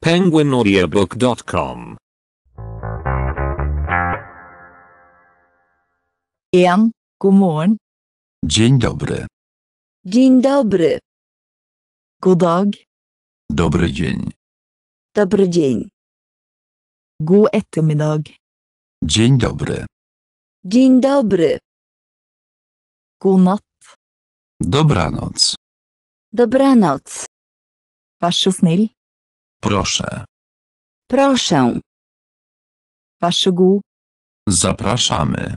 penguinaudiobook.com. Jan, godmorgen. Dzień dobry. Dzień dobry. God dag. Dobry dzień. Dobry dzień. God eftermiddag. Dzień dobry. Dzień dobry. God natt. Dobranoc. Dobranoc. Varsåsnill. Proszę. Proszę. Varsågod. Zapraszamy.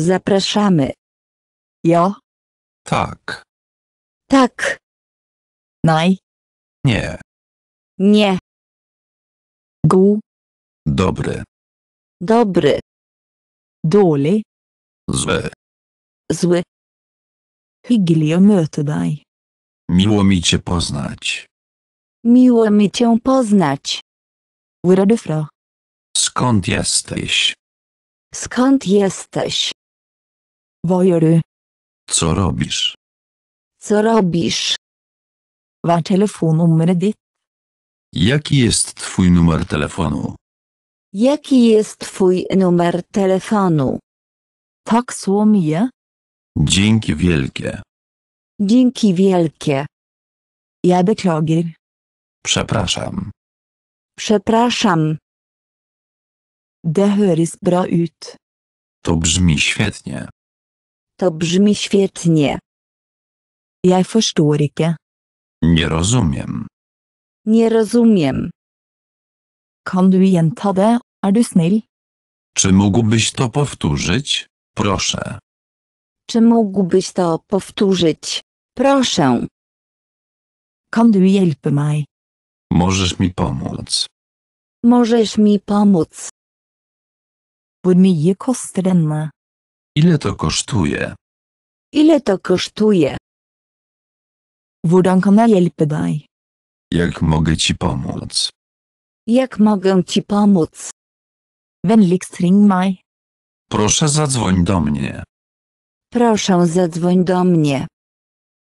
Zapraszamy. Ja. Tak. Tak. Naj? Nie. Nie. Gu. Dobry. Dobry. Dole? Zły. Zły. Hyggelig å møte deg. Miło mi cię poznać. Miło mi cię poznać. Urodufro. Skąd jesteś? Skąd jesteś? Wojory. Co robisz? Co robisz? telefon telefonnumret ditt? Jaki jest twój numer telefonu? Jaki jest twój numer telefonu? Tak så mye. Dzięki wielkie. Dzięki wielkie. Ja beklager. Przepraszam. Przepraszam. Det høres bra ut. To brzmi świetnie. To brzmi świetnie. Jeg forstår ikke. Nie rozumiem. Nie rozumiem. Kan du gjenta det, er du snill? Czy mógłbyś to powtórzyć? Proszę. Czy mógłbyś to powtórzyć? Proszę. Kan du hjelpe meg? Możesz mi pomóc. Możesz mi pomóc. Hvor mye koster denne? Ile to kosztuje? Ile to kosztuje? Hvordan kan jeg hjelpe deg? Jak mogę ci pomóc? Jak mogę ci pomóc? Vennligst ring meg. Proszę zadzwoń do mnie. Proszę zadzwoń do mnie.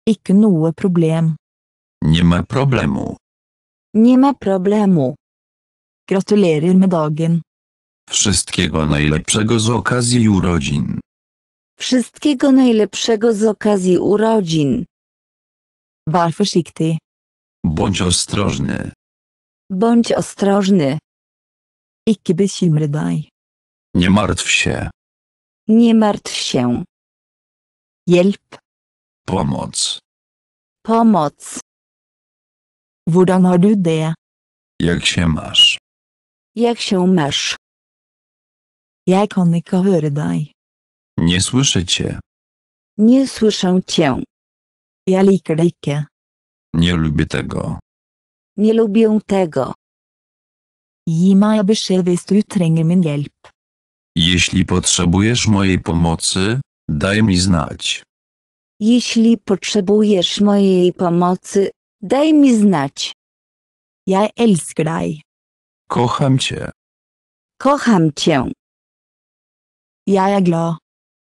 Ikke noe problem. Nie ma problemu. Nie ma problemu. Gratulujemy dagen. Wszystkiego najlepszego z okazji urodzin. Wszystkiego najlepszego z okazji urodzin. Var försiktig. Bądź ostrożny. Bądź ostrożny. Ikke bekymre deg. Nie martw się. Nie martw się. Hjälp. Pomoc. Pomoc. Hvordan har du det? Jak się masz? Jak się masz? Jeg kan ikke høre deg. Nie słyszę cię. Nie słyszę cię. Ja liker det ikke. Nie lubię tego. Nie lubię tego. Gi meg beskjed hvis du trenger min hjelp. Jeśli potrzebujesz mojej pomocy, daj mi znać. Jeśli potrzebujesz mojej pomocy, Daj mi znać. Ja elskraj. Kocham cię. Kocham cię. Ja er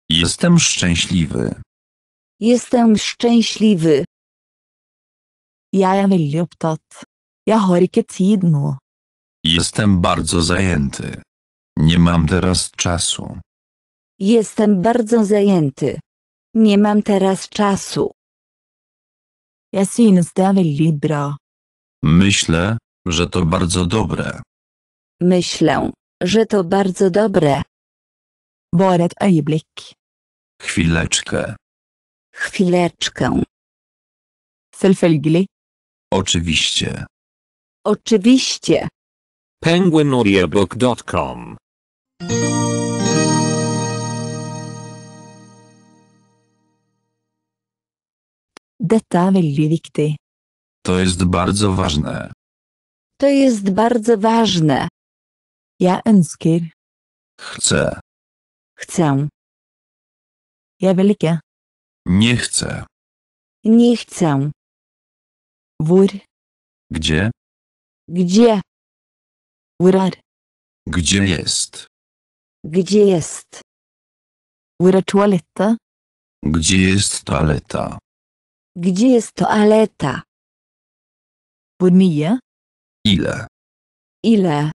Jestem szczęśliwy. Jestem szczęśliwy. Ja Ja veldig opptatt. Ja har ikke tid nå. Jestem bardzo zajęty. Nie mam teraz czasu. Jestem bardzo zajęty. Nie mam teraz czasu. Jeg synes det er veldig bra. Myślę, że to bardzo dobre. Myślę, że to bardzo dobre. Bare et øyeblikk. Chwileczkę. Chwileczkę. Selvfølgelig. Oczywiście. Oczywiście. PenguinAudioBook.com. Dette er veldig viktig. To jest bardzo ważne. To jest bardzo ważne. Ja ønsker. Chcę. Chcę. Ja vil Nie chcę. Nie chcę. Wór. Gdzie? Gdzie? Where Gdzie jest? Gdzie jest? Ura toaleta? Gdzie jest toaleta? Gdzie jest toaleta? Hvor Ile? Ile?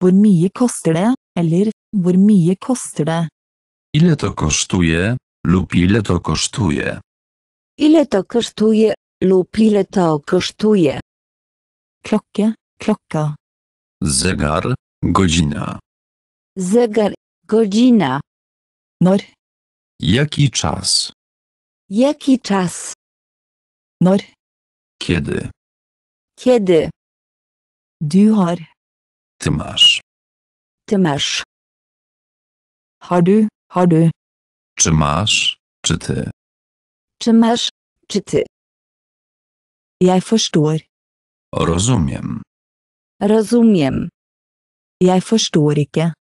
Hvor mye koster det? Eller Ile to kosztuje? Lub ile to kosztuje? Ile to kosztuje? Lub ile to kosztuje? Klokke, klokka. Zegar, godzina. Zegar, godzina. Nor. Jaki czas? Jaki czas? Nor? Kiedy? Kiedy? Du har. Ty masz. Ty masz. Har du, har du. Czy masz, czy ty? Czy masz, czy ty? Ja forstår. Rozumiem. Rozumiem. Ja forstår ikke.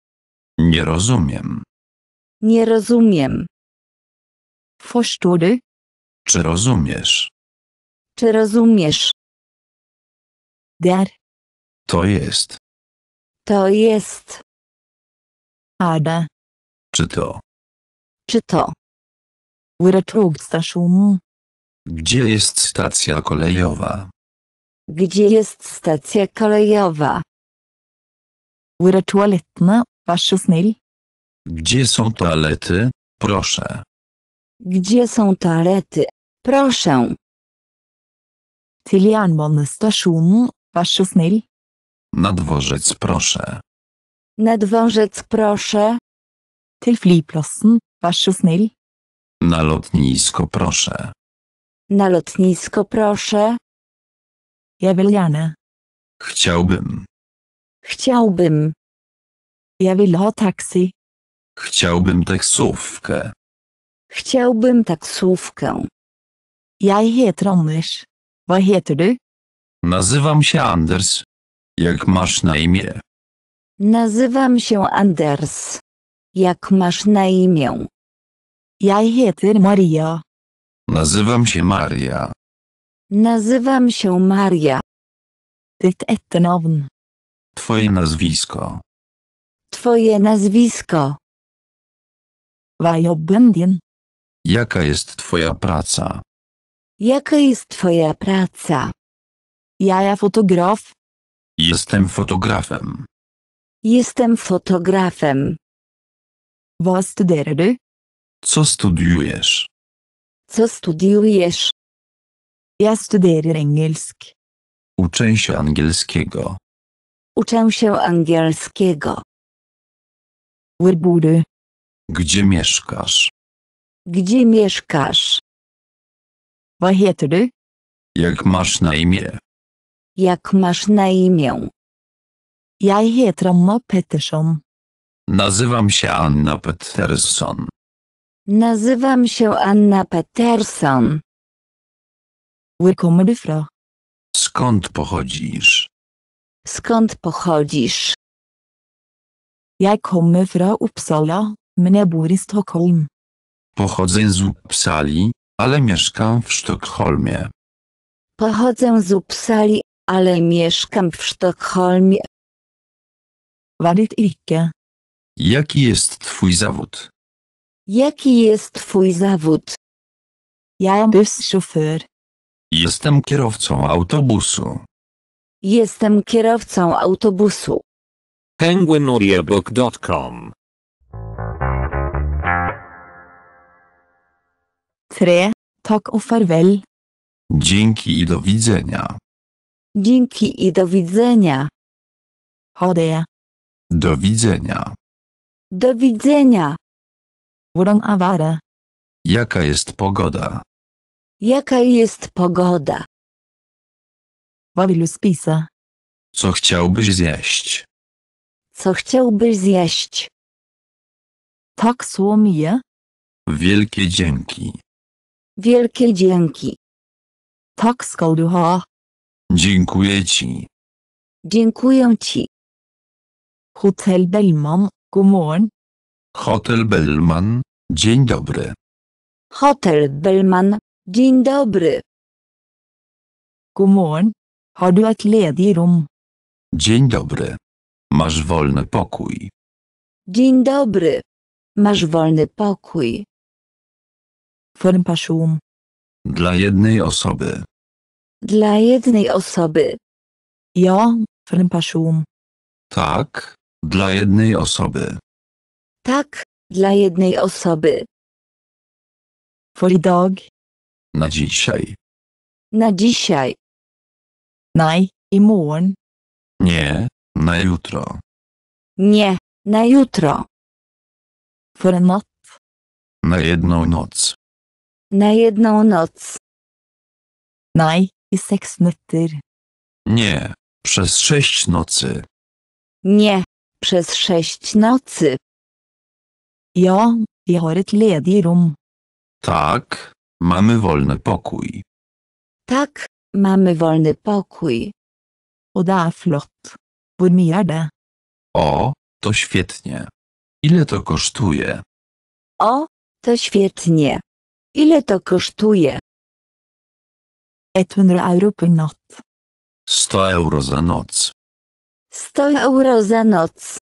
Nie rozumiem. Nie rozumiem. Forstår Czy rozumiesz? Czy rozumiesz? Dar. To jest. To jest. Ada. Czy to? Czy to? Uratogstation. Gdzie jest stacja kolejowa? Gdzie jest stacja kolejowa? Uratoaletna, wasza snill. Gdzie są toalety, proszę? Gdzie są toalety? Proszę. Til jernbanestationen, vær så snill. Na dworzec proszę. Na dworzec proszę. Til flyplassen, vær Na lotnisko proszę. Na lotnisko proszę. Ja Chciałbym. Chciałbym. Ja vil ha Chciałbym taksówkę. Chciałbym taksówkę. Ja heter Anders. Wa heter du? Nazywam się Anders. Jak masz na imię? Nazywam się Anders. Jak masz na imię? Ja heter Maria. Nazywam się Maria. Nazywam się Maria. Ditt efternamn. Twoje nazwisko. Twoje nazwisko. Vad er jobben din? Jaka jest twoja praca? Jaka jest twoja praca? Ja ja fotograf. Jestem fotografem. Jestem fotografem. Was studerar Co studiujesz? Co studiujesz? Ja studeruję angielski. Uczę się angielskiego. Uczę się angielskiego. Where Gdzie mieszkasz? Gdzie mieszkasz? Vad heter du? Jak masz na imię? Jak masz na imię? Ja heter Anna Nazywam się Anna Peterson. Nazywam się Anna Peterson. Where kommer du fra? Skąd pochodzisz? Skąd pochodzisz? Jag kommer fra Uppsala, men jag bor i Stockholm. Pochodzę z Uppsali, ale mieszkam w Sztokholmie. Pochodzę z Uppsali, ale mieszkam w Sztokholmie. Vad Jaki jest twój zawód? Jaki jest twój zawód? Ja jestem busschauffer. Jestem kierowcą autobusu. Jestem kierowcą autobusu. Penguinaudiebook.com 3. tak o farwel. Dzięki i do widzenia. Dzięki i do widzenia. Ha Do widzenia. Do widzenia. Hvordan awara. Jaka jest pogoda? Jaka jest pogoda? Vad spisa? Co chciałbyś zjeść? Co chciałbyś zjeść? Tak så Wielkie dzięki. Wielkie dzięki. Tak skal du Dziękuję ci. Dziękuję ci. Hotel Bellman, Good morning. Hotel Bellman, dzień dobry. Hotel Bellman, dzień dobry. Good morning. Har du et ledig rum? Dzień dobry. Masz wolny pokój. Dzień dobry. Masz wolny pokój. Für Personen. Dla jednej osoby. Dla jednej osoby. Ja, für eine Tak, dla jednej osoby. Tak, dla jednej osoby. Für i Na dzisiaj. Na dzisiaj. Nej, imorgon. Nie, na jutro. Nie, na jutro. For a natt. Na jedną noc. Na jedną noc. Naj i seks nätter. Nie, przez sześć nocy. Nie, przez sześć nocy. Ja, jag har ett ledig rum. Tak, mamy wolny pokój. Tak, mamy wolny pokój. Oda flot, är er flott. Hvor mye er det? O, to świetnie. Ile to kosztuje? O, to świetnie. Ile to kosztuje? 100 euro per noc. 100 euro za noc. 100 euro za noc.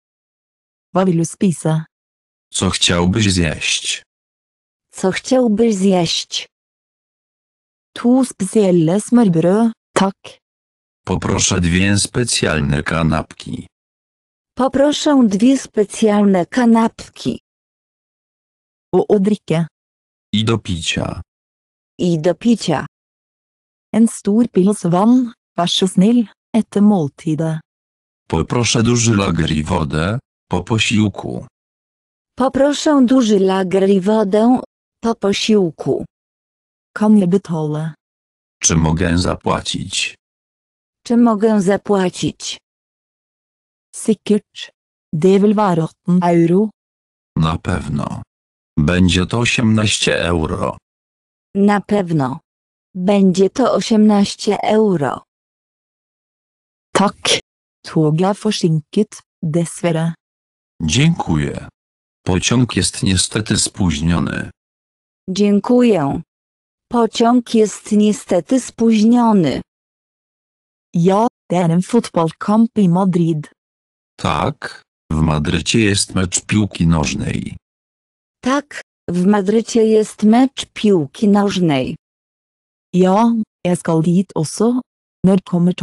Vad vill spisa? Co chciałbyś zjeść? Co chciałbyś zjeść? Tu specjalne smørbrød, tak. Poproszę dwie specjalne kanapki. Poproszę dwie specjalne kanapki. O, o i do picia. I do picia. En stor pils vann, wasz så snill, multide. Poproszę duży lager i wodę, po posiłku. Poproszę duży lager i wodę, po posiłku. Kan je Czy mogę zapłacić? Czy mogę zapłacić? Sikkert. Det vil være euro. Na pewno. Będzie to 18 euro. Na pewno. Będzie to 18 euro. Tak. Toget er forsinket, dessverre. Dziękuję. Pociąg jest niestety spóźniony. Dziękuję. Pociąg jest niestety spóźniony. Ja, det er en Madrid. Tak, w Madrycie jest mecz piłki nożnej. Tak, w Madrycie jest mecz piłki nożnej. Ja, jeg skal dit også. Når kommer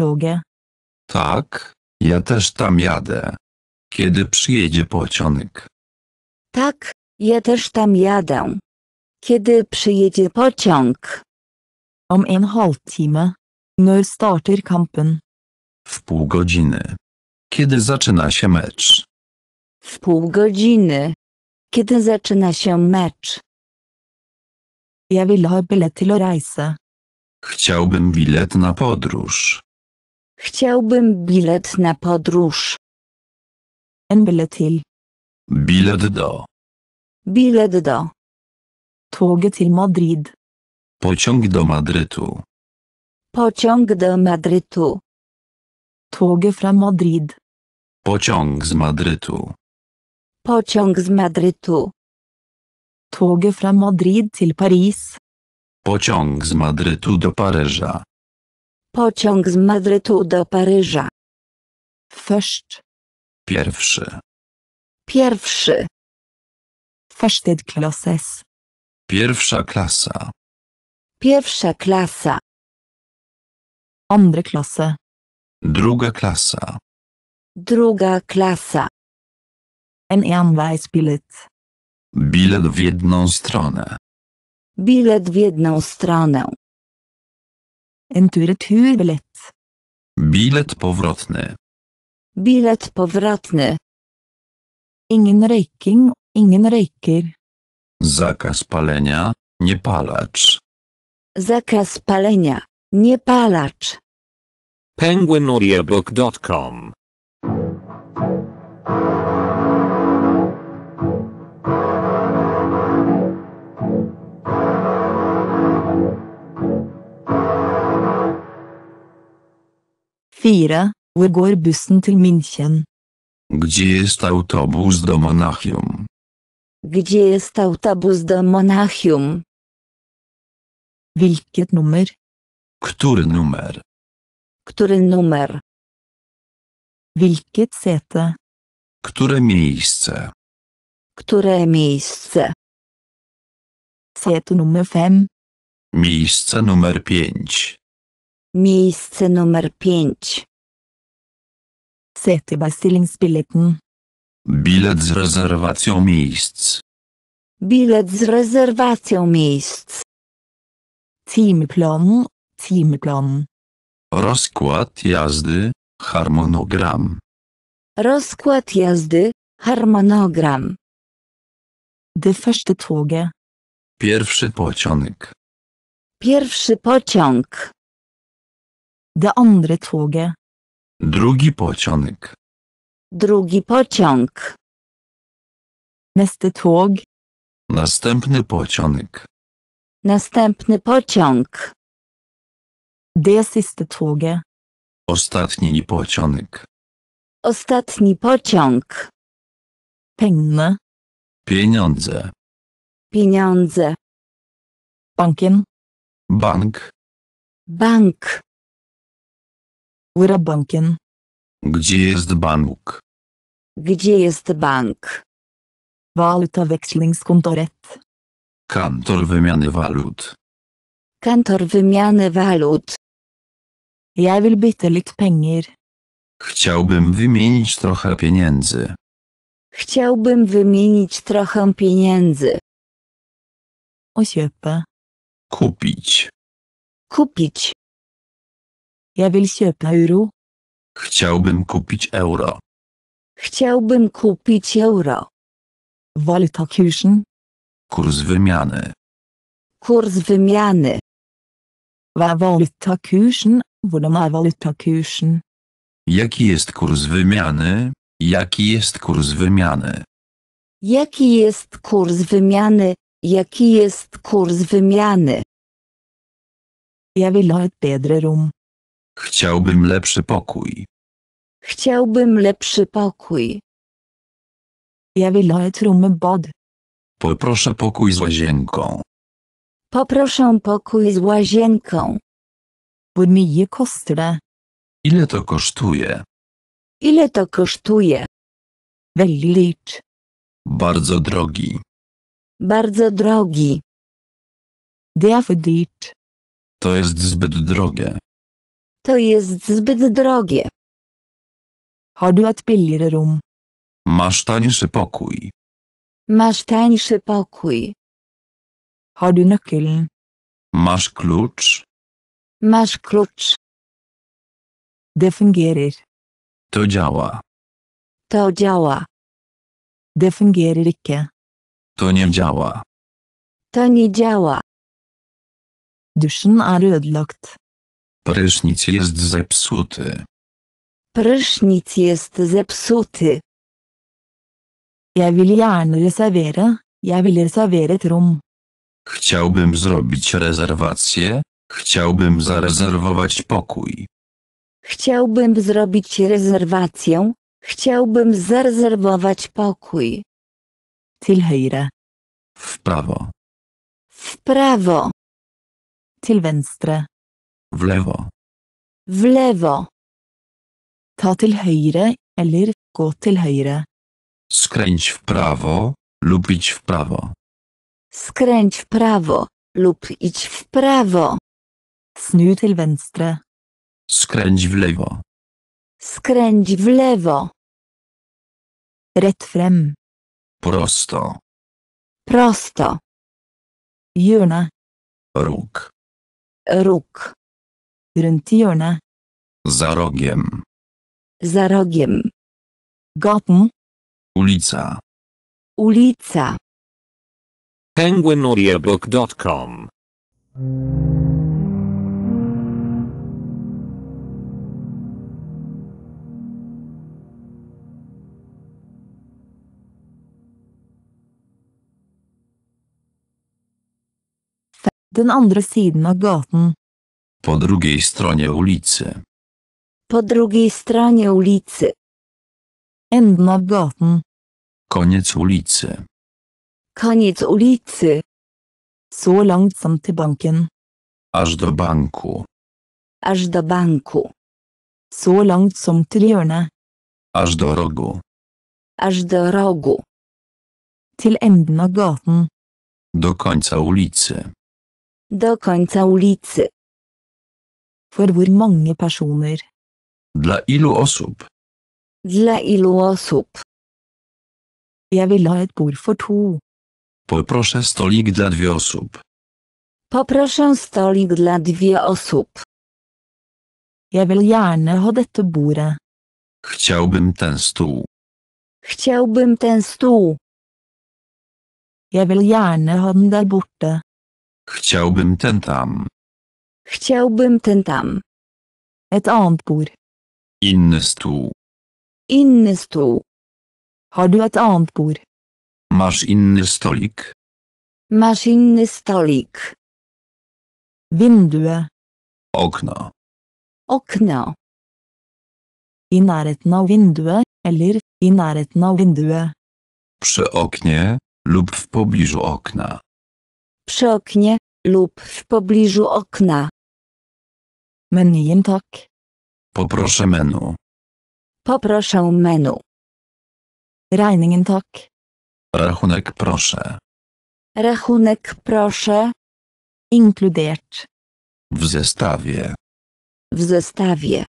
Tak, ja też tam jadę. Kiedy przyjedzie pociąg? Tak, ja też tam jadę. Kiedy przyjedzie pociąg? Om en halvtime. Når starter kampen? W pół godziny. Kiedy zaczyna się mecz? W pół godziny. Kiedy zaczyna się mecz? Ja vil bilet til Chciałbym bilet na podróż. Chciałbym bilet na podróż. En bilet til. Bilet do. Bilet do. Toget til Madrid. Pociąg do Madrytu. Pociąg do Madrytu. Toget fra Madrid. Pociąg z Madrytu. Pociąg z Madrytu. Toget fra Madrid til Paris. Pociąg z Madrytu do Paryża. Pociąg z Madrytu do Paryża. First. Pierwszy. Pierwszy. First klasses. Pierwsza klasa. Pierwsza klasa. Andre klasse. Druga klasa. Druga klasa. Ein Bilet. Bilet w jedną stronę. Bilet w jedną stronę. En bilet. Bilet powrotny. Bilet powrotny. Ingen rejking, ingen Zakaz palenia, nie palacz. Zakaz palenia, nie palacz. penguinaudiobook.com 4. Hvor går bussen til München? Gdzie jest autobus do Monachium? Gdzie jest autobus do Monachium? Hvilket numer? Który numer? Który numer? Hvilket sete? Które miejsce? Które miejsce? Sete numer 5. Miejsce numer 5. Miejsce numer pięć. Setebestillingsbilletten. Bilet z rezerwacją miejsc. Bilet z rezerwacją miejsc. Timeplan, timeplan. Rozkład jazdy, harmonogram. Rozkład jazdy, harmonogram. Det første Pierwszy pociąg. Pierwszy pociąg. Det andre toget. Drugi pociąg. Drugi pociąg. Neste tog. Następny pociąg. Następny pociąg. Det siste toget. Ostatni pociąg. Ostatni pociąg. Pengene. Pieniądze. Pieniądze. Banken. Bank. Bank. Where banken? Gdzie jest bank? Gdzie jest bank? Valutaväxlingskontoret. Kantor wymiany walut. Kantor wymiany walut. Ja vil bytte litt penger. Chciałbym wymienić trochę pieniędzy. Chciałbym wymienić trochę pieniędzy. Osiepa. Kupić. Kupić. Ja vil kjøpe euro. Chciałbym kupić euro. Chciałbym kupić euro. Walutakursen. Kurs wymiany. Kurs wymiany. Wa er valutakursen? Hvordan er Jaki jest kurs wymiany? Jaki jest kurs wymiany? Jaki jest kurs wymiany? Jaki jest kurs wymiany? Ja vil ha et bedre Chciałbym lepszy pokój. Chciałbym lepszy pokój. Ja vil ha et Poproszę pokój z łazienką. Poproszę pokój z łazienką. Hvor mye je det? Ile to kosztuje? Ile to kosztuje? Veldig Bardzo drogi. Bardzo drogi. Det To jest zbyt drogie. To jest zbyt drogie. Har du et billigere rom? Masz tańszy pokój. Masz tańszy pokój. Har du nøkkelen? Masz klucz? Masz klucz. Det fungerer. To działa. To działa. Det fungerer ikke. To nie działa. To nie działa. Duschen er ødelagt. Prysznic jest zepsuty. Prysznic jest zepsuty. Ja vil gjerne reservere. Ja vil reservere et rom. Chciałbym zrobić rezerwację. Chciałbym zarezerwować pokój. Chciałbym zrobić rezerwację. Chciałbym zarezerwować pokój. Til høyre. W prawo. W prawo. Til venstre. W lewo. W lewo. Ta til høyre, eller gå til høyre. Skręć w prawo lub idź w prawo. Skręć w prawo lub idź w prawo. Snu til venstre. Skręć w lewo. Skręć w lewo. Rett frem. Prosto. Prosto. Juna. Róg. Róg. Rentiona. Za rogiem. Za rogiem. Gotten. Ulica. Ulica. Penguinaudiobook.com Den andre siden av gaten. Po drugiej stronie ulicy. Po drugiej stronie ulicy. Enden Koniec ulicy. Koniec ulicy. Så langt som til banken. Aż do banku. Aż do banku. Så langt som til Aż do rogu. Aż do rogu. Til enden Do końca ulicy. Do końca ulicy. Dla ilu osób? Dla ilu osób? Ja vil ha et bord for to. Poproszę stolik dla dwie osób. Poproszę stolik dla dwie osób. Ja vil gjerne ha dette bure. Chciałbym ten stół. Chciałbym ten stół. Ja vil gjerne ha den der borte. Chciałbym ten tam. Chciałbym ten tam. Et annet Inny stół. Inny stół. Har du et annet Masz inny stolik? Masz inny stolik. Vindue. Okno. Okno. I nærheten av vinduet, eller i nærheten av Przy oknie lub w pobliżu okna. Przy oknie lub w pobliżu okna. Meniem tak. Poproszę menu. Poproszę menu. Regningen tak. Rachunek proszę. Rachunek proszę. Inkludert. W zestawie. W zestawie.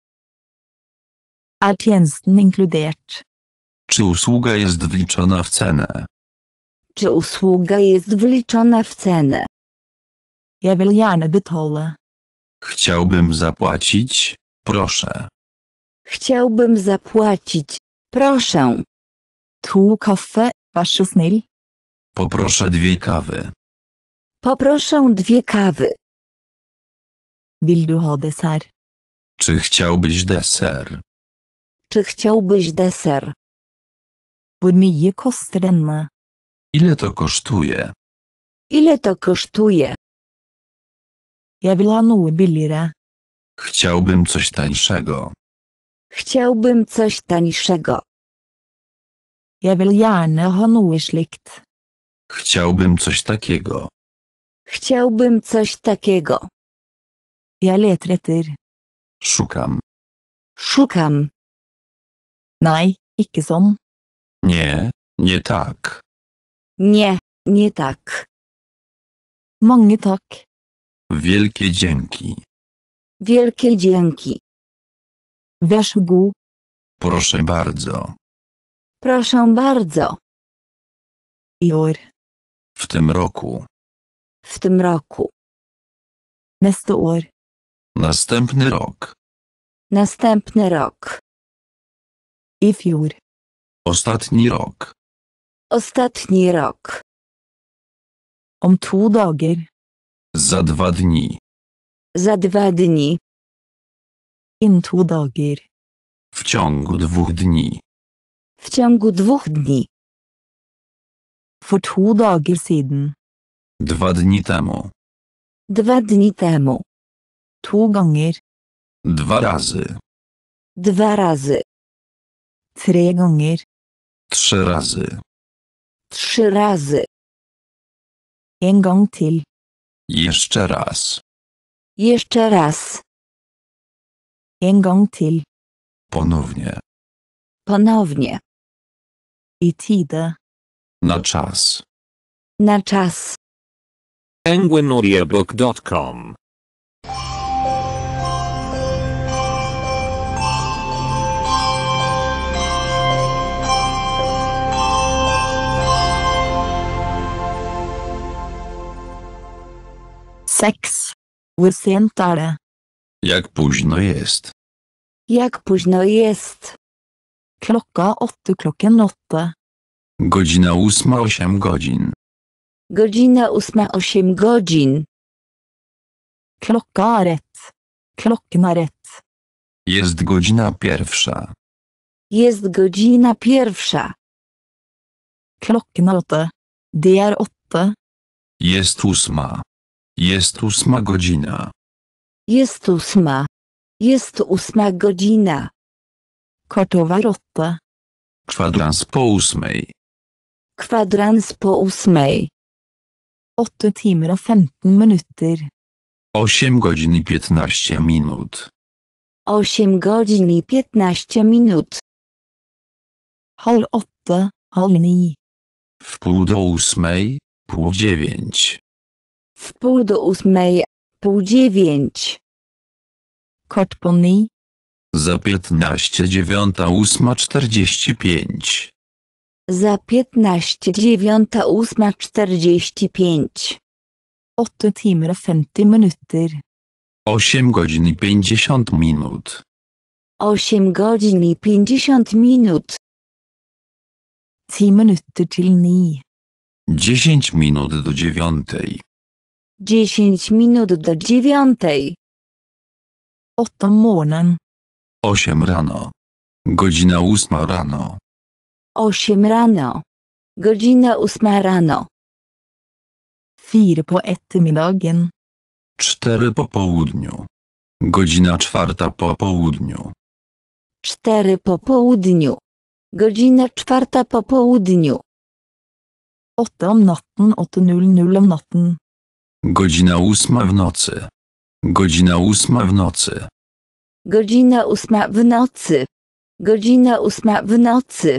A tjenesten inkludert? Czy usługa jest wliczona w cenę? Czy usługa jest wliczona w cenę? Ja vil gärna betala. Chciałbym zapłacić, proszę. Chciałbym zapłacić, proszę. Tu kaffe, varsåsnill. Poproszę dwie kawy. Poproszę dwie kawy. Bilduho deser? Czy chciałbyś deser? Czy chciałbyś deser? Hvor mye koster Ile to kosztuje? Ile to kosztuje? Ja vil ha noe billigere. Chciałbym coś tańszego. Chciałbym coś tańszego. Ja vil gjerne ha noe slikt. Chciałbym coś takiego. Chciałbym coś takiego. Ja leter etter. Szukam. Szukam. Nei, ikke sånn. Nie, nie tak. Nie, nie tak. Mange takk. Wielkie dzięki. Wielkie dzięki. gu. Proszę bardzo. Proszę bardzo. Ior. W tym roku. W tym roku. Neste Następny rok. Następny rok. I fjor. Ostatni rok. Ostatni rok. Om två dager. Za dwa dni. Za dwa dni. In two W ciągu dwóch dni. W ciągu dwóch dni. For two dager siden. Dwa dni temu. Dwa dni temu. Two ganger. Dwa razy. Dwa razy. Tre ganger. Trzy razy. Trzy razy. En gang til. Jeszcze raz. Jeszcze raz. En til. Ponownie. Ponownie. I tide. Na czas. Na czas. Penguinaudiobook.com Seks. Hvor sent er det? Jak późno jest? Jak późno jest? Klocka åtte klokken åtte. Godzina ósma osiem godzin. Godzina ósma osiem godzin. Klocka rätt. Er klokken er Jest godzina pierwsza. Jest godzina pierwsza. Klokken er åtte. Det er åtte. Jest ósma. Jest ósma godzina. Jest ósma. Jest ósma godzina. Kotowa rotta. Kwadrans po ósmej. Kwadrans po ósmej. 8 timer och 15 minuter. godzin i piętnaście minut. Osiem godzin i piętnaście minut. Halv åtte, halv ni. pół do ósmej, pół dziewięć w pół do ósmej, pół dziewięć. Kot pony. Za piętnaście dziewiąta ósma czterdzieści pięć. Za piętnaście dziewiąta ósma czterdzieści pięć. Oto timer femty minuter. Osiem godzin i pięćdziesiąt minut. Osiem godzin i pięćdziesiąt minut. Trzy minuty till Dziesięć minut do dziewiątej. Dziesięć minut do dziewiątej. oto om osiem rano. Godzina ósma rano. Osiem rano. Godzina ósma rano. Fir po ettermiddagen. Cztery po południu. Godzina czwarta po południu. Cztery po południu. Godzina czwarta po południu. Åtte om natten, 8.00 om natten. Godzina ósma w nocy. Godzina ósma w nocy. Godzina ósma w nocy. Godzina ósma w nocy.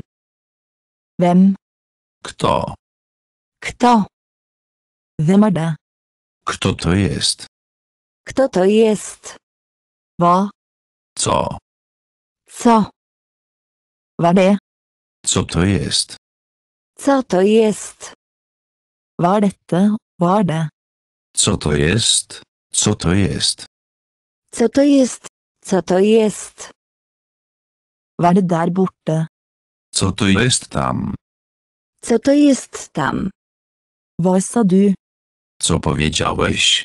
Wem? Kto? Kto? Wymada. Kto to jest? Kto to jest? Wo? Co? Co? Wade? Co to jest? Co to jest? Var dette, var co to jest? Co to jest? Co to jest? Co to jest? Var er det er Co to jest tam? Co to jest tam? Vad du? Co powiedziałeś?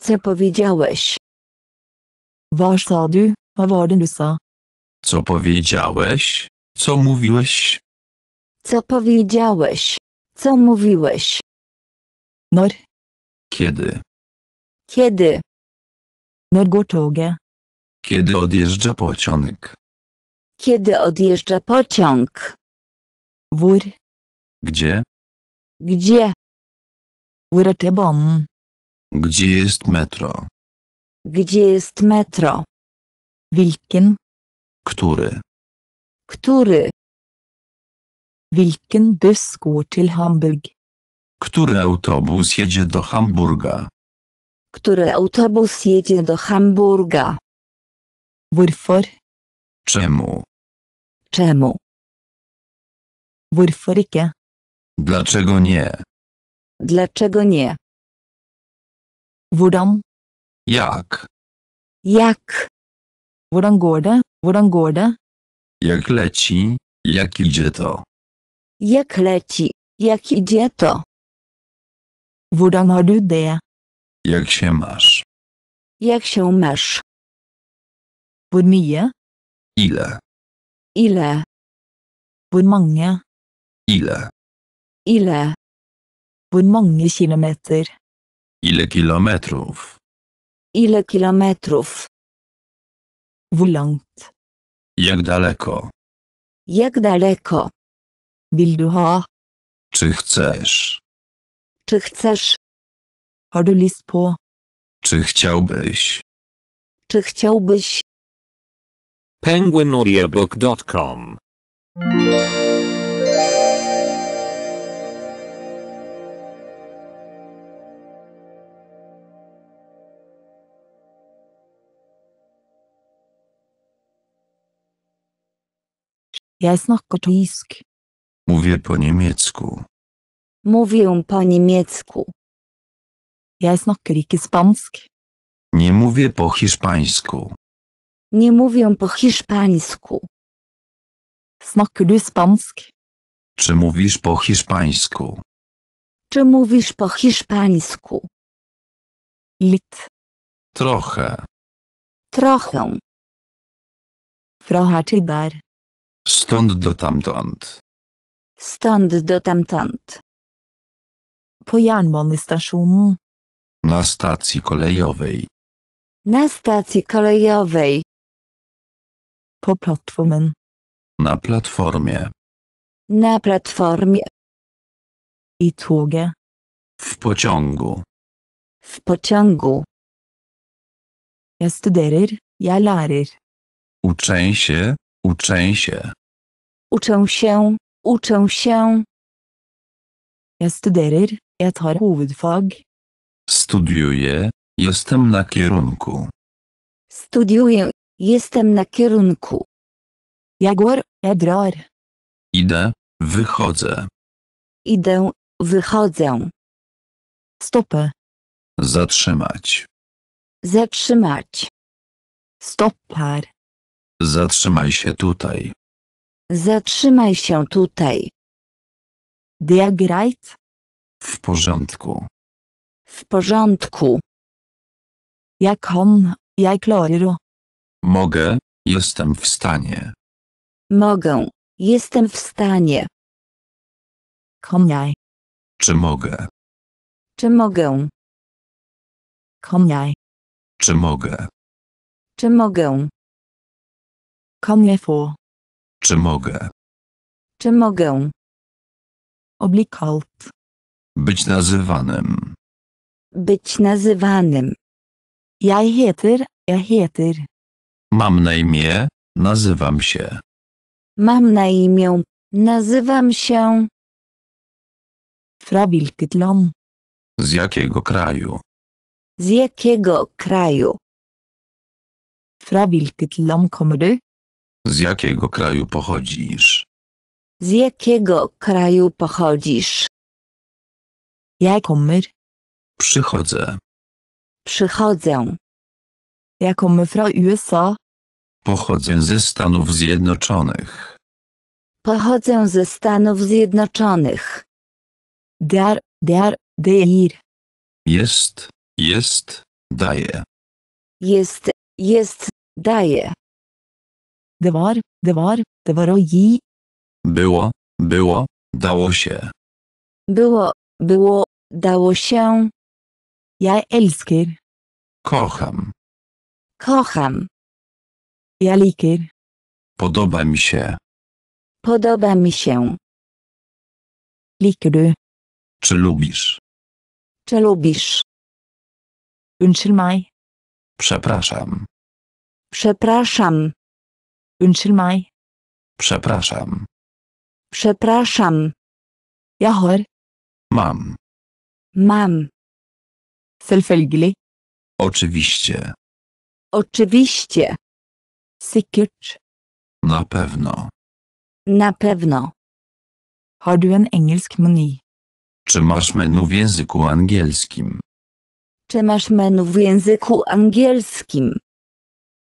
Co powiedziałeś? Vad du? sa? Co powiedziałeś? Co mówiłeś? Co powiedziałeś? Co mówiłeś? Nor? Kiedy? Kiedy? Når Kiedy odjeżdża pociąg? Kiedy odjeżdża pociąg? Wór. Gdzie? Gdzie? Wyrtebom. Gdzie jest metro? Gdzie jest metro? Wilken. Który? Który? Wilken buss går till Hamburg? Który autobus jedzie do Hamburga? Który autobus jedzie do Hamburga? Hvorfor? Czemu? Czemu? Hvorfor Dlaczego nie? Dlaczego nie? Hvordan? Jak? Jak? Hvordan går Jak leci? Jak idzie to? Jak leci? Jak idzie to? Hvordan har du det? Jak się masz? Jak się masz? Hvor mye? Ile? Ile? Hvor mange? Ile? Ile? Hvor mange kilometer? Ile kilometrów? Ile kilometrów? Hvor langt? Jak daleko? Jak daleko? Vil du ha? Czy chcesz? Czy chcesz? Har du lyst på? Czy chciałbyś? Czy chciałbyś? penguinaudiobook.com Ja snakker tysk. Mówię po niemiecku. Mówię po niemiecku. Ja snakker ikke spansk. Nie mówię po hiszpańsku. Nie mówię po hiszpańsku. Snakker du spansk? Czy mówisz po hiszpańsku? Czy mówisz po hiszpańsku? Lit. Trochę. Trochę. Fra her til Stąd do tamtąd. Stąd do tamtąd po jernbanestasjonen. Na stacji kolejowej. Na stacji kolejowej. po plattformen. Na platformie. Na platformie. I tłogie. W pociągu. W pociągu. Ja studerer, ja lærer. Uczę się, uczę się. Uczę się, uczę się. Ja studerer, ja tar hovedfag. Studiuję, jestem na kierunku. Studiuję, jestem na kierunku. Ja går, ja drar. Idę, wychodzę. Idę, wychodzę. Stopę. Zatrzymać. Zatrzymać. stopar. Zatrzymaj się tutaj. Zatrzymaj się tutaj. Det er w porządku. W porządku. Jak kan, jak klarer Mogę, jestem w stanie. Mogę, jestem w stanie. Komniaj. Czy mogę? Czy mogę? Komniaj. Czy mogę? Czy mogę? Kan Czy mogę? Czy mogę? Obli być nazywanym. Być nazywanym. Ja heter, ja heter. Mam na imię, nazywam się. Mam na imię, nazywam się. Fra Z jakiego kraju? Z jakiego kraju? Fra vilket Z jakiego kraju pochodzisz? Z jakiego kraju pochodzisz? Jeg kommer. Przychodzę. Przychodzę. Ja kommer fra USA. Pochodzę ze Stanów Zjednoczonych. Pochodzę ze Stanów Zjednoczonych. Der, der, der. Jest, jest, daje. Jest, jest, daje. Det var, det var, det var å gi. Było, było, dało się. Było, było, Dało się. Ja elsker. Kocham. Kocham. Ja liker. Podoba mi się. Podoba mi się. Liker du? Czy lubisz? Czy lubisz? Undskyld Przepraszam. Przepraszam. Undskyld Przepraszam. Przepraszam. Ja har. Mam. Mam. Selvfølgelig. Oczywiście. Oczywiście. Sikkert. Na pewno. Na pewno. Har du en engelsk menu? Czy masz menu w języku angielskim? Czy masz menu w języku angielskim?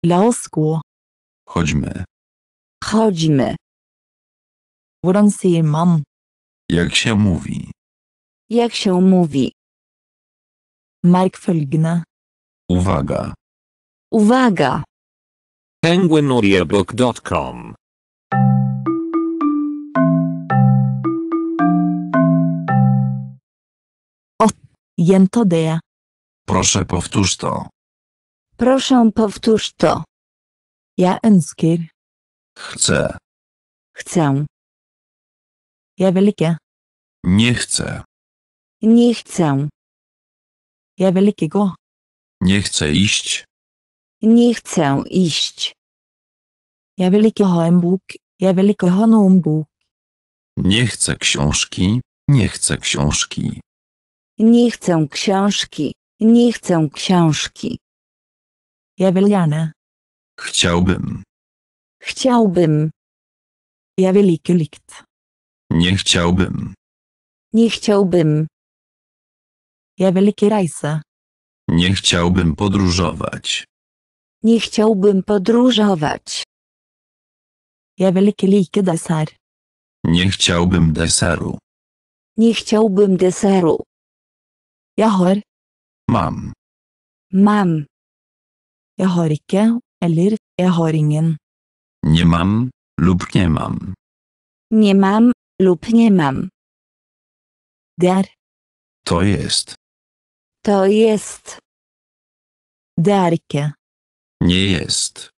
Laosku. Chodźmy. Chodźmy. Hvordan sier man? Jak się mówi? Jak się mówi? Markfölgna. Uwaga. Uwaga. penguinaudiobook.com Jęto dea. Proszę powtórz to. Proszę powtórz to. Ja önskir. Chcę. Chcę. Ja wielkie. Nie chcę. Nie chcę. Ja wielkiego. Nie chcę iść. Nie chcę iść. Ja wielkiego ikke Ja wielkiego ikke Nie chcę książki. Nie chcę książki. Nie chcę książki. Nie chcę książki. Ja vil Chciałbym. Chciałbym. Ja vil likt. Nie chciałbym. Nie chciałbym. Ja vil ikke reise. Nie chciałbym podróżować. Nie chciałbym podróżować. Ja vil ikke like deser. Nie chciałbym deseru. Nie chciałbym deseru. Ja har. Mam. Mam. Ja har ikke, eller ja har ingen. Nie mam lub nie mam. Nie mam lub nie mam. Der. To jest. To jest. Det Nie jest.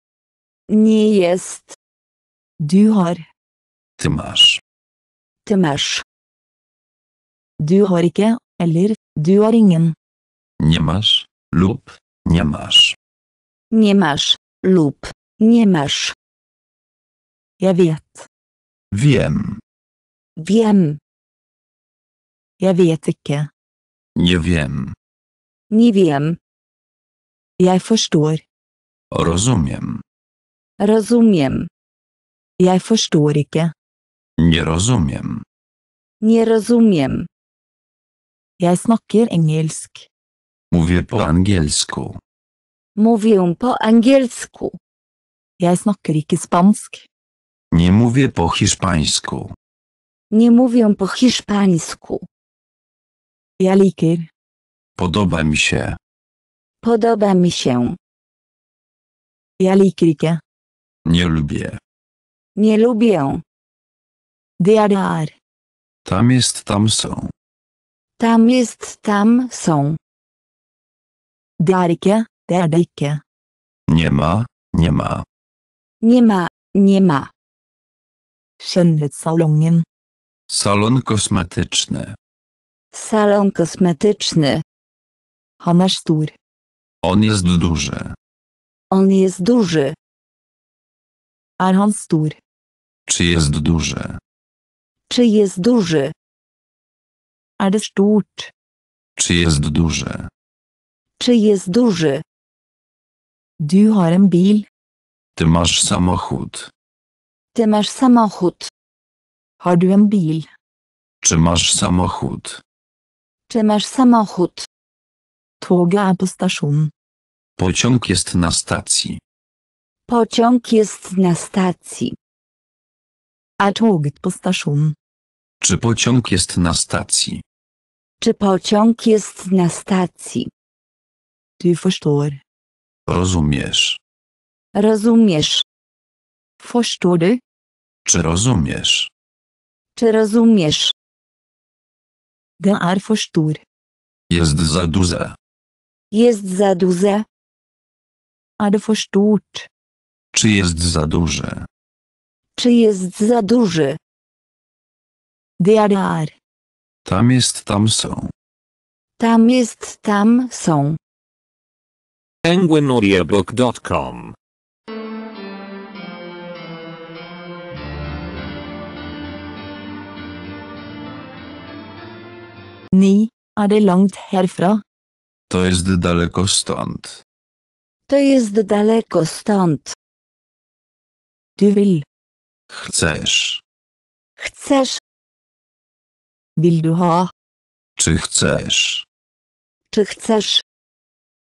Nie jest. Du har. Ty masz. Ty masz. Du har ikke, eller du har ingen. Nie masz, lub nie masz. Nie masz, lub nie masz. Ja vet. Wiem. Wiem. Ja vet ikke. Nie wiem. Nie wiem. Ja forstår. Rozumiem. Rozumiem. Ja forstår ikke. Nie rozumiem. Nie rozumiem. Ja snakker engelsk. Mówię po angielsku. Mówię po angielsku. Ja snakker ikke spansk. Nie mówię po hiszpańsku. Nie mówię po hiszpańsku. Ja liker. Podoba mi się. Podoba mi się. Jeg Nie lubię. Nie lubię. Det Tam jest, tam są. Tam jest, tam są. Det er Nie ma, nie ma. Nie ma, nie ma. Skjønnhetssalongen. Salon kosmetyczny. Salon kosmetyczny. Han er stor. On jest duży. On jest duży. Er han stor? Czy jest duży? Czy jest duży? Er det stort? Czy jest duży? Czy jest duży? Du har en bil. Ty masz samochód. Ty masz samochód. Har du en bil? Czy masz samochód? Czy masz samochód? Toget er på stasjonen. Pociąg jest na stacji. Pociąg jest na stacji. A toget på stasjonen? Czy pociąg jest na stacji? Czy pociąg jest na stacji? Du forstår. Rozumiesz. Rozumiesz. Forstår du? Czy rozumiesz? Czy rozumiesz? Det er for stor. Jest za duże. Jest za duże. Är det för stort? Czy jest za duże? Czy jest za duże? Det Tam jest, tam są. Tam jest, tam są. penguinaudiobook.com Ni, är det långt härifrån? To jest daleko stąd. To jest daleko stąd. Ty vil. Chcesz. Chcesz. Vil du ha? Czy chcesz? Czy chcesz?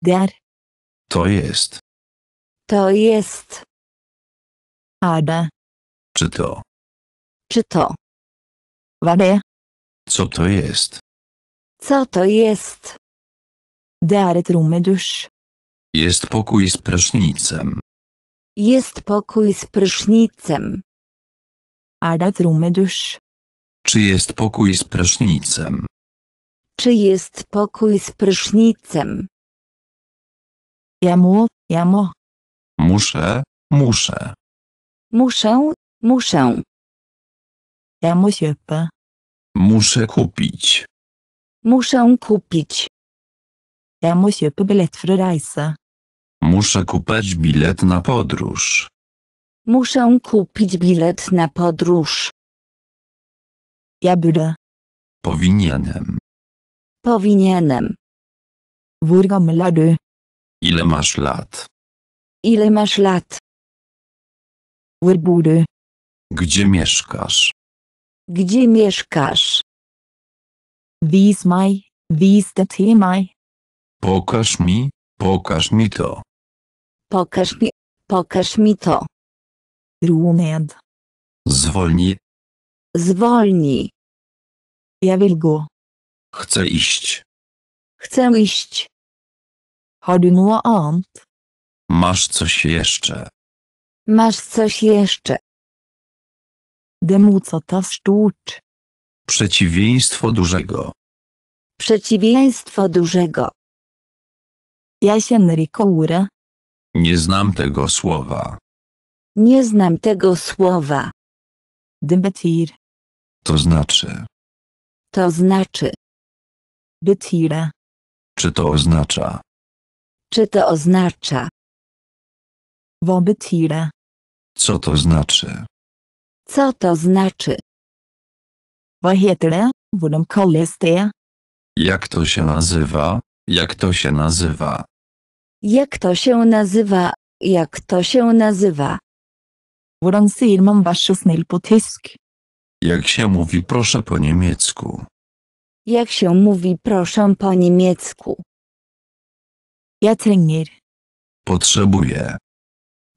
Der. To jest. To jest. Ada. Czy to? Czy to? Wade. Co to jest? Co to jest? Det er et rom med dusj. Jest pokój z prysznicem. Jest pokój z prysznicem. Er det et rom med dusj? Czy jest pokój z prysznicem? Czy jest pokój z prysznicem? Jamo, jamo. Muszę, muszę. Muszę, muszę. Jamo köpa. Muszę kupić. Muszę kupić. Ja må kjøpe billett for å reise. Muszę kupić bilet na podróż. Muszę kupić bilet na podróż. Ja burde. Powinienem. Powinienem. Hvor gammel er du? Ile masz lat? Ile masz lat? Hvor bor du? Gdzie mieszkasz? Gdzie mieszkasz? Vis mig, vis det til mig. Pokaż mi, pokaż mi to. Pokaż mi, pokaż mi to. Ro Zwolnij. Zwolnij. Ja vil gå. Chcę iść. Chcę iść. Har du noe annet? Masz coś jeszcze. Masz coś jeszcze. Det motsatta er stort. Przeciwieństwo dużego. Przeciwieństwo dużego. Ja się ikke Nie znam tego słowa. Nie znam tego słowa. Det To znaczy. To znaczy. Betyr Czy to oznacza? Czy to oznacza? Vad Co to znaczy? Co to znaczy? Vad heter det? Jak to się nazywa? Jak to się nazywa? Jak to się nazywa? Jak to się nazywa? Hvordan sier man vær snill på tysk? Jak się mówi proszę po niemiecku? Jak się mówi proszę po niemiecku? Jeg trenger. Potrzebuję.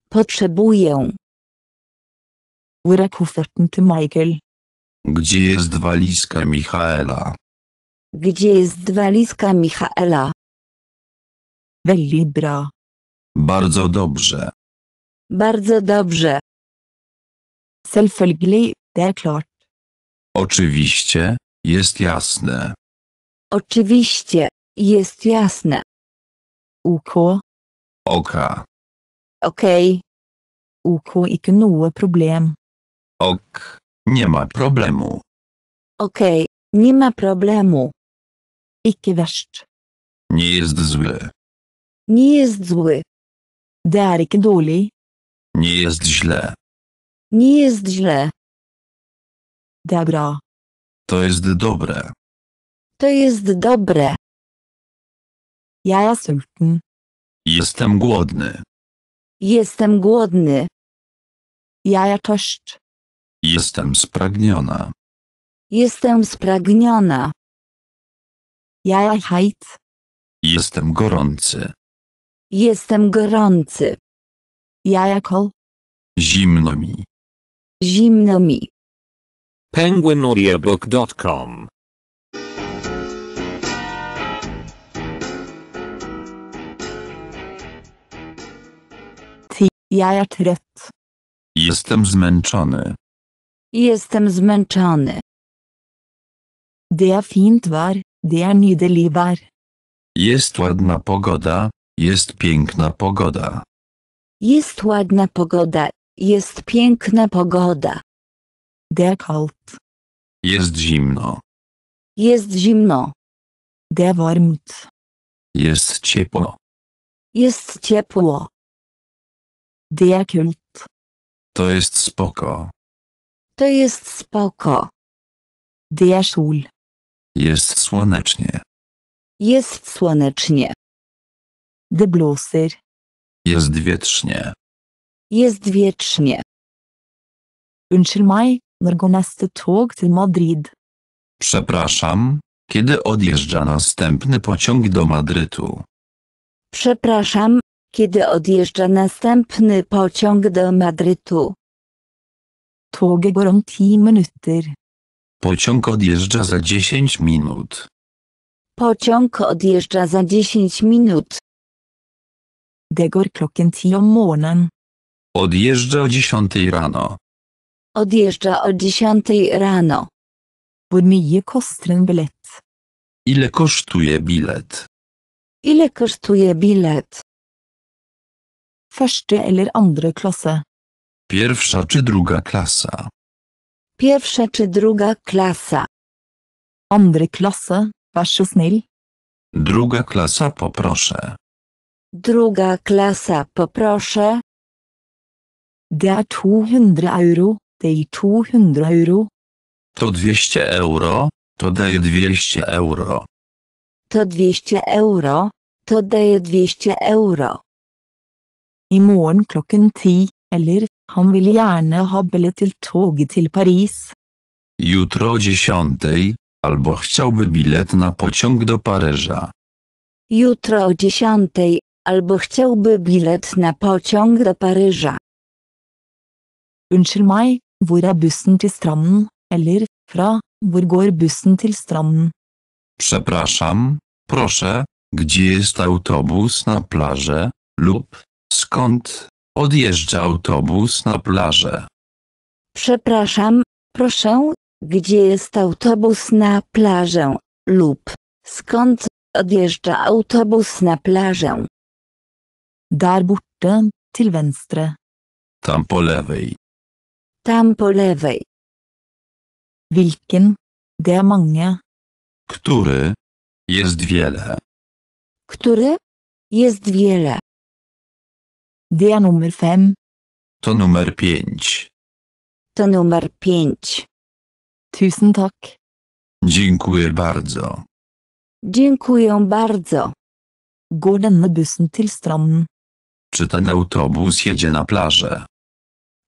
Potrzebuję. Hvor er kofferten til Michael? Gdzie jest walizka Michaela? Gdzie jest walizka Michaela? Veldig Bardzo dobrze. Bardzo dobrze. Selvfølgelig, det er klart. Oczywiście, jest jasne. Oczywiście, jest jasne. Uko? Oka. Okej. Uko, i noe problem. Ok, nie ma problemu. Okej, nie ma problemu. Ikke verst. Nie jest zły. Nie jest zły. Det er Nie jest źle. Nie jest źle. Dobro. To jest dobre. To jest dobre. Ja er Jestem głodny. Jestem głodny. Ja er Jestem spragniona. Jestem spragniona. Ja hajt. Jestem gorący. Jestem gorący. Jajako. Zimno mi. Zimno mi. PenguinAudiobook.com Ty, jaja trött. Jestem zmęczony. Jestem zmęczony. Det är fint var, det är nydelig var. Jest ładna pogoda, jest piękna pogoda. Jest ładna pogoda. Jest piękna pogoda. Der kalt. Jest zimno. Jest zimno. Der warmt. Jest ciepło. Jest ciepło. Der kult. To jest spoko. To jest spoko. Der sol. Jest słonecznie. Jest słonecznie. Det blåser. Jest wiecznie. Jest wietrznie. Unnskyld meg, når går neste tog til Madrid? Przepraszam, kiedy odjeżdża następny pociąg do Madrytu? Przepraszam, kiedy odjeżdża następny pociąg do Madrytu? Toget går om 10 minuter. Pociąg odjeżdża za 10 minut. Pociąg odjeżdża za 10 minut går klokken ti om morgenen. Odjeżdża o 10 rano. Odjeżdża o 10 rano. Hvor mye koster en bilet? Ile kosztuje bilet? Ile kosztuje bilet? Første eller andre klasse. Pierwsza czy druga klasa. Pierwsza czy druga klasa. Andre klasa, wasz så snill. Druga klasa poproszę. Druga klasa poproszę. Da 200 euro, de 200 euro. To 200 euro, to daje 200 euro. To 200 euro, to daje 200 euro. I morgen klokken ti, eller han vil gjerne ha billett til toget til Paris. Jutro o 10, albo chciałby bilet na pociąg do Paryża. Jutro o 10 albo chciałby bilet na pociąg do Paryża. Unnskyld meg, hvor er bussen til stranden, eller, fra, hvor går bussen til stranden? Przepraszam, proszę, gdzie jest autobus na plażę, lub, skąd, odjeżdża autobus na plażę? Przepraszam, proszę, gdzie jest autobus na plażę, lub, skąd, odjeżdża autobus na plażę? Där borta, venstre. Tam po lewej. Tam po lewej. Wilken? Det är er Który? Jest wiele. Który? Jest wiele. Det är er numer fem. To numer pięć. To numer pięć. Tusen Dziękuję bardzo. Dziękuję bardzo. Går denne bussen til stranden? Czy ten autobus jedzie na plażę?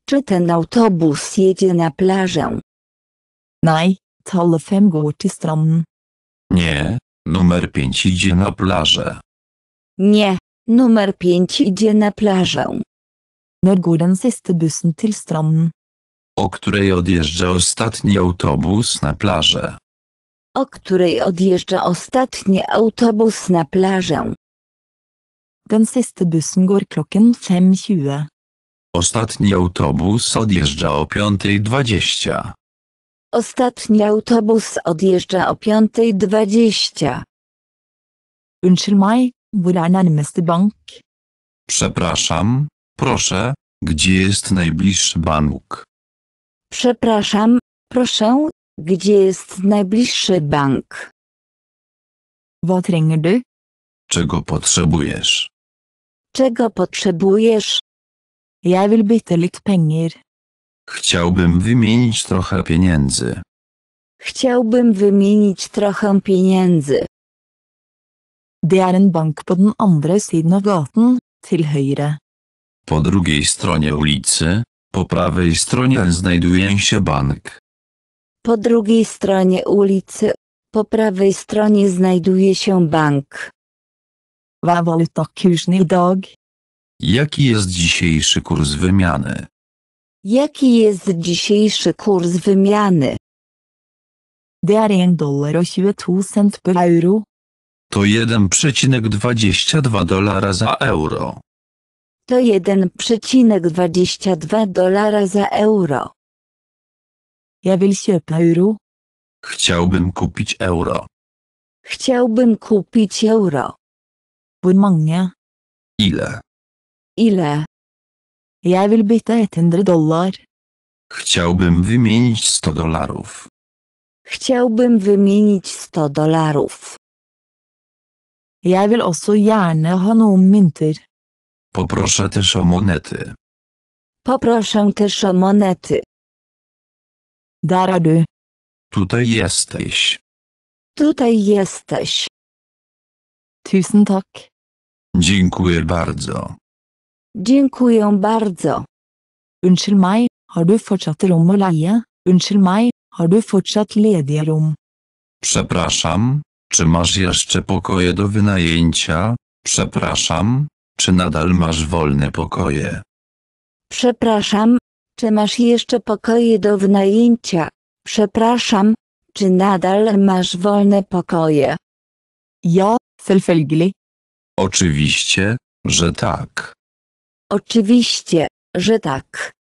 Czy ten autobus jedzie na plażę? Nej, to fem går till Nie, numer 5 idzie na plażę. Nie, numer 5 idzie na plażę. Når går den siste bussen till O której odjeżdża ostatni autobus na plażę? O której odjeżdża ostatni autobus na plażę? Den siste bussen går klokken 5.20. Ostatni autobus odjeżdża o 5.20. Ostatni autobus odjeżdża o 5.20. Unnskyld meg, hvor er nærmeste bank? Przepraszam, proszę, gdzie jest najbliższy bank? Przepraszam, proszę, gdzie jest najbliższy bank? Hva trenger du? Czego potrzebujesz? Czego potrzebujesz? Ja vil bytte litt penger. Chciałbym wymienić trochę pieniędzy. Chciałbym wymienić trochę pieniędzy. Det er en bank på den andre siden av gaten, til høyre. Po drugiej stronie ulicy, po prawej stronie znajduje się bank. Po drugiej stronie ulicy, po prawej stronie znajduje się bank. Hva er valutakursen i dag? Jaki jest dzisiejszy kurs wymiany? Jaki jest dzisiejszy kurs wymiany? Det er 1 dollar og 22 cent per euro. To 1,22 dolara za euro. To 1,22 dolara za euro. Ja vil kjøpe euro. Chciałbym kupić euro. Chciałbym kupić euro. Hvor mange? Ile? Ile? Jeg vil bytte 100 dollar. Chciałbym wymienić 100 dolarów. Chciałbym wymienić 100 dolarów. Ja vil også gjerne ha noen mynter. Poproszę też o monety. Poproszę też o monety. Der er du. Tutaj jesteś. Tutaj jesteś. Tusen takk. Dziękuję bardzo. Dziękuję bardzo. Unnskyld meg, har du fortsatt rom å leie? Unnskyld meg, har du fortsatt ledige rom? Przepraszam, czy masz jeszcze pokoje do wynajęcia? Przepraszam, czy nadal masz wolne pokoje? Przepraszam, czy masz jeszcze pokoje do wynajęcia? Przepraszam, czy nadal masz wolne pokoje? Ja, selvfølgelig. Oczywiście, że tak. Oczywiście, że tak.